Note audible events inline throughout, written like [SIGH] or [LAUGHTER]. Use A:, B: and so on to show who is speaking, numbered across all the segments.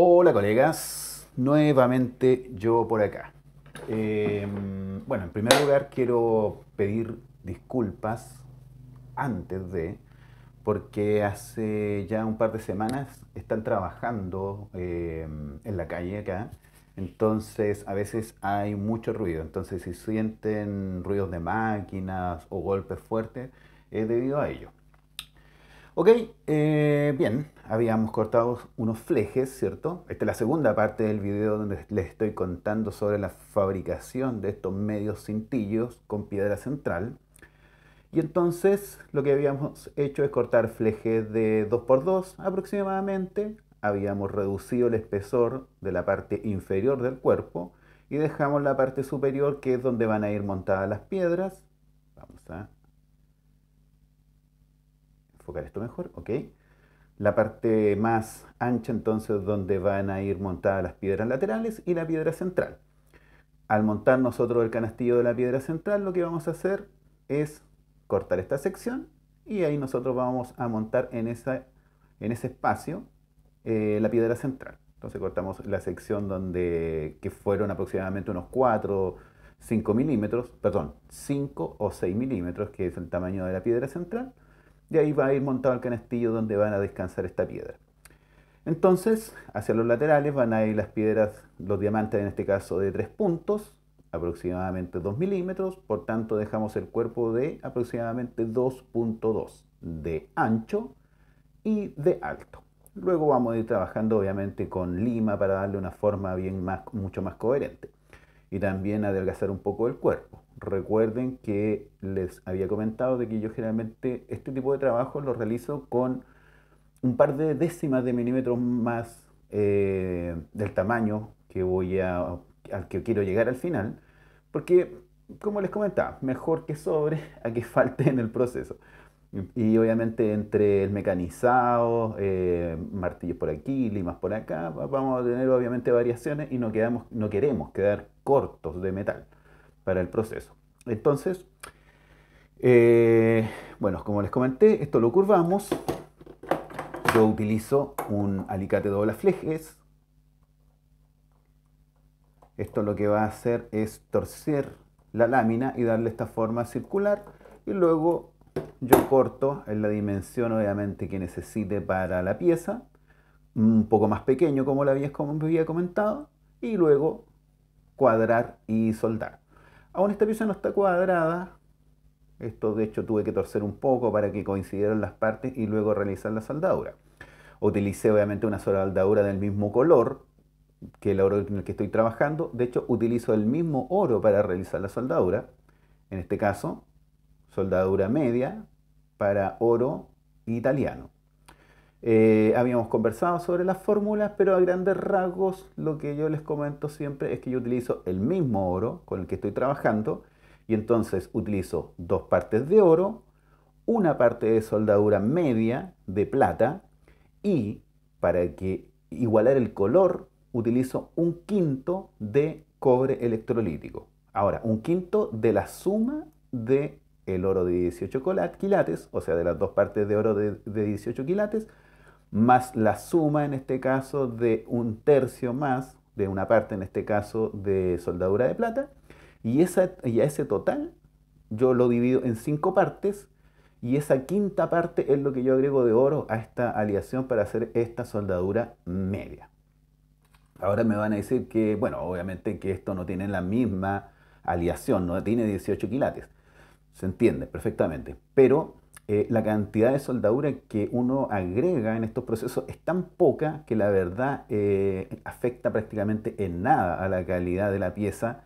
A: Hola colegas, nuevamente yo por acá. Eh, bueno, en primer lugar quiero pedir disculpas antes de, porque hace ya un par de semanas están trabajando eh, en la calle acá, entonces a veces hay mucho ruido, entonces si sienten ruidos de máquinas o golpes fuertes, es debido a ello. Ok, eh, bien, habíamos cortado unos flejes, ¿cierto? Esta es la segunda parte del video donde les estoy contando sobre la fabricación de estos medios cintillos con piedra central. Y entonces lo que habíamos hecho es cortar flejes de 2x2 aproximadamente. Habíamos reducido el espesor de la parte inferior del cuerpo y dejamos la parte superior que es donde van a ir montadas las piedras. Vamos a esto mejor, ¿ok? La parte más ancha entonces donde van a ir montadas las piedras laterales y la piedra central. Al montar nosotros el canastillo de la piedra central, lo que vamos a hacer es cortar esta sección y ahí nosotros vamos a montar en, esa, en ese espacio eh, la piedra central. Entonces cortamos la sección donde que fueron aproximadamente unos 4, 5 milímetros, perdón, 5 o 6 milímetros, que es el tamaño de la piedra central. De ahí va a ir montado el canastillo donde van a descansar esta piedra. Entonces, hacia los laterales van a ir las piedras, los diamantes en este caso de 3 puntos, aproximadamente 2 milímetros, por tanto dejamos el cuerpo de aproximadamente 2.2 de ancho y de alto. Luego vamos a ir trabajando obviamente con lima para darle una forma bien más, mucho más coherente y también adelgazar un poco el cuerpo. Recuerden que les había comentado de que yo generalmente este tipo de trabajo lo realizo con un par de décimas de milímetros más eh, del tamaño que voy a, al que quiero llegar al final, porque como les comentaba, mejor que sobre a que [LAUGHS] falte en el proceso. Y obviamente entre el mecanizado, eh, martillos por aquí, limas por acá, vamos a tener obviamente variaciones y no, quedamos, no queremos quedar cortos de metal para el proceso. Entonces, eh, bueno, como les comenté, esto lo curvamos. Yo utilizo un alicate doble flejes. Esto lo que va a hacer es torcer la lámina y darle esta forma circular y luego yo corto en la dimensión obviamente que necesite para la pieza, un poco más pequeño como la había, había comentado, y luego cuadrar y soldar. Aún esta pieza no está cuadrada, esto de hecho tuve que torcer un poco para que coincidieran las partes y luego realizar la soldadura. Utilicé obviamente una soldadura del mismo color que el oro en el que estoy trabajando. De hecho, utilizo el mismo oro para realizar la soldadura. En este caso, soldadura media para oro italiano. Eh, habíamos conversado sobre las fórmulas, pero a grandes rasgos lo que yo les comento siempre es que yo utilizo el mismo oro con el que estoy trabajando y entonces utilizo dos partes de oro, una parte de soldadura media de plata y para que igualar el color utilizo un quinto de cobre electrolítico. Ahora, un quinto de la suma de el oro de 18 quilates, o sea, de las dos partes de oro de, 18 quilates, más la suma, en este caso, de un tercio más, de una parte, en este caso, de soldadura de plata, y, esa, a ese total yo lo divido en cinco partes, y esa quinta parte es lo que yo agrego de oro a esta aleación para hacer esta soldadura media. Ahora me van a decir que, bueno, obviamente que esto no tiene la misma aleación, no tiene 18 quilates se entiende perfectamente, pero eh, la cantidad de soldadura que uno agrega en estos procesos es tan poca que la verdad eh, afecta prácticamente en nada a la calidad de la pieza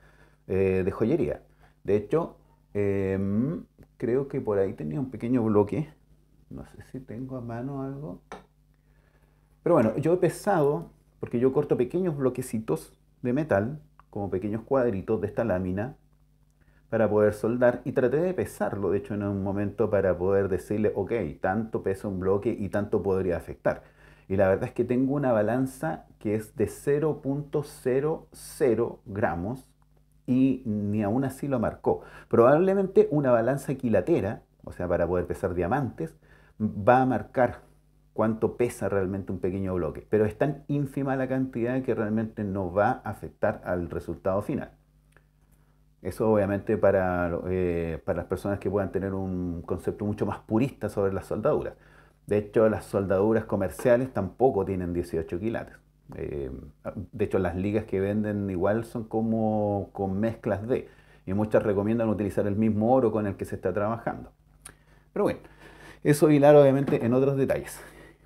A: eh, de joyería. De hecho, em, creo que por ahí tenía un pequeño bloque. No sé si tengo a mano algo. Pero bueno, yo he pesado, porque yo corto pequeños bloquecitos de metal, como pequeños cuadritos de esta lámina, para poder soldar y traté de pesarlo, de hecho, en un momento para poder decirle, ok, tanto pesa un bloque y tanto podría afectar. Y la verdad es que tengo una balanza que es de 0.00 gramos y ni aún así lo marcó. Probablemente una balanza equilatera o sea, para poder pesar diamantes, va a marcar cuánto pesa realmente un pequeño bloque, pero es tan ínfima la cantidad que realmente no va a afectar al resultado final. Eso obviamente eh, para, las personas que puedan tener un concepto mucho más purista sobre las soldaduras. De hecho, las soldaduras comerciales tampoco tienen 18 quilates. Eh, de hecho, las ligas que venden igual son como con mezclas de, y muchas recomiendan utilizar el mismo oro con el que se está trabajando. Pero bueno, eso hilar obviamente en otros detalles.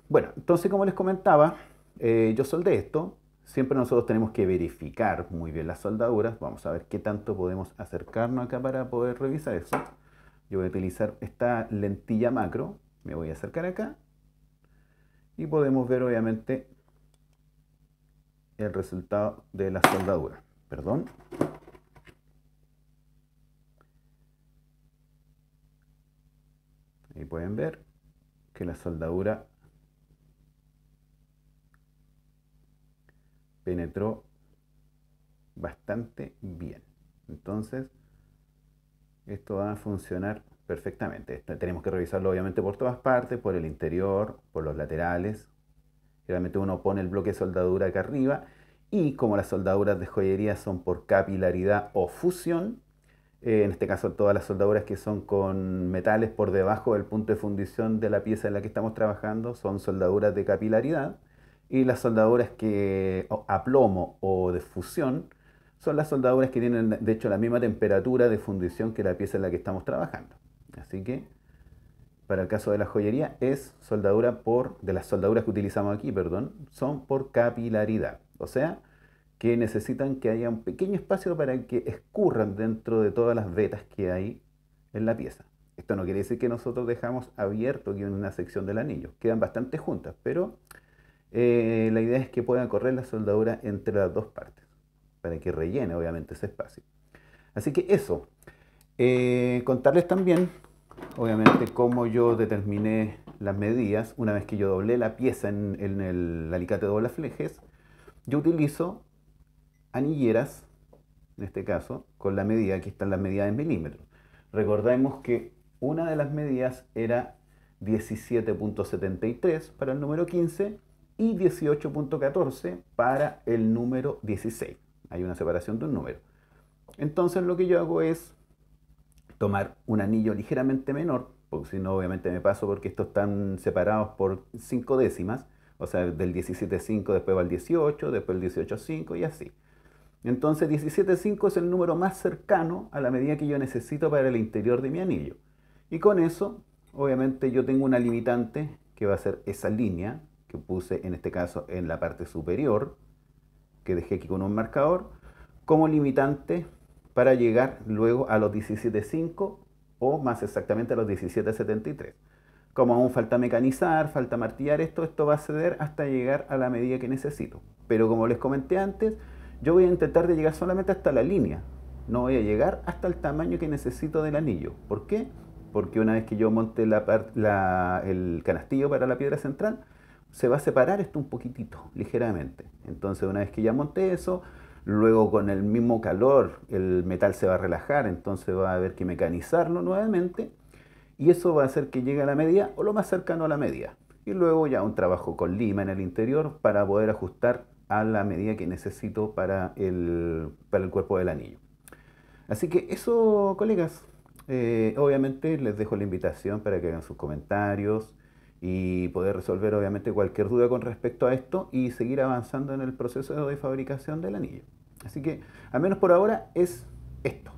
A: Bueno, entonces como les comentaba, eh, yo soldé esto, Siempre nosotros tenemos que verificar muy bien las soldaduras. Vamos a ver qué tanto podemos acercarnos acá para poder revisar eso. Yo voy a utilizar esta lentilla macro. Me voy a acercar acá. Y podemos ver obviamente el resultado de la soldadura. Perdón. Ahí pueden ver que la soldadura penetró bastante bien. Entonces, esto va a funcionar perfectamente. tenemos que revisarlo obviamente por todas partes, por el interior, por los laterales. Realmente uno pone el bloque de soldadura acá arriba y como las soldaduras de joyería son por capilaridad o fusión, eh, en este caso todas las soldaduras que son con metales por debajo del punto de fundición de la pieza en la que estamos trabajando son soldaduras de capilaridad y las soldaduras que a plomo o de fusión son las soldaduras que tienen de hecho la misma temperatura de fundición que la pieza en la que estamos trabajando. Así que para el caso de la joyería es soldadura por de las soldaduras que utilizamos aquí, perdón, son por capilaridad, o sea, que necesitan que haya un pequeño espacio para que escurran dentro de todas las vetas que hay en la pieza. Esto no quiere decir que nosotros dejamos abierto aquí en una sección del anillo, quedan bastante juntas, pero eh, la idea es que pueda correr la soldadura entre las dos partes, para que rellene obviamente ese espacio. Así que eso, eh, contarles también, obviamente, cómo yo determiné las medidas, una vez que yo doblé la pieza en, el alicate de doble flejes, yo utilizo anilleras, en este caso, con la medida, aquí están las medidas en milímetros. Recordemos que una de las medidas era 17.73 para el número 15 y 18.14 para el número 16. Hay una separación de un número. Entonces lo que yo hago es tomar un anillo ligeramente menor, porque si no obviamente me paso porque estos están separados por 5 décimas, o sea, del 17.5 después va al 18, después el 18.5 y así. Entonces 17.5 es el número más cercano a la medida que yo necesito para el interior de mi anillo. Y con eso, obviamente yo tengo una limitante que va a ser esa línea que puse en este caso en la parte superior, que dejé aquí con un marcador, como limitante para llegar luego a los 17.5 o más exactamente a los 17.73. Como aún falta mecanizar, falta martillar esto, esto va a ceder hasta llegar a la medida que necesito. Pero como les comenté antes, yo voy a intentar de llegar solamente hasta la línea. No voy a llegar hasta el tamaño que necesito del anillo. ¿Por qué? Porque una vez que yo monte el canastillo para la piedra central, se va a separar esto un poquitito, ligeramente. Entonces, una vez que ya monté eso, luego con el mismo calor el metal se va a relajar, entonces va a haber que mecanizarlo nuevamente y eso va a hacer que llegue a la medida o lo más cercano a la media. Y luego ya un trabajo con lima en el interior para poder ajustar a la medida que necesito para el, para el cuerpo del anillo. Así que eso, colegas, eh, obviamente les dejo la invitación para que hagan sus comentarios, y poder resolver obviamente cualquier duda con respecto a esto y seguir avanzando en el proceso de fabricación del anillo. Así que, al menos por ahora, es esto.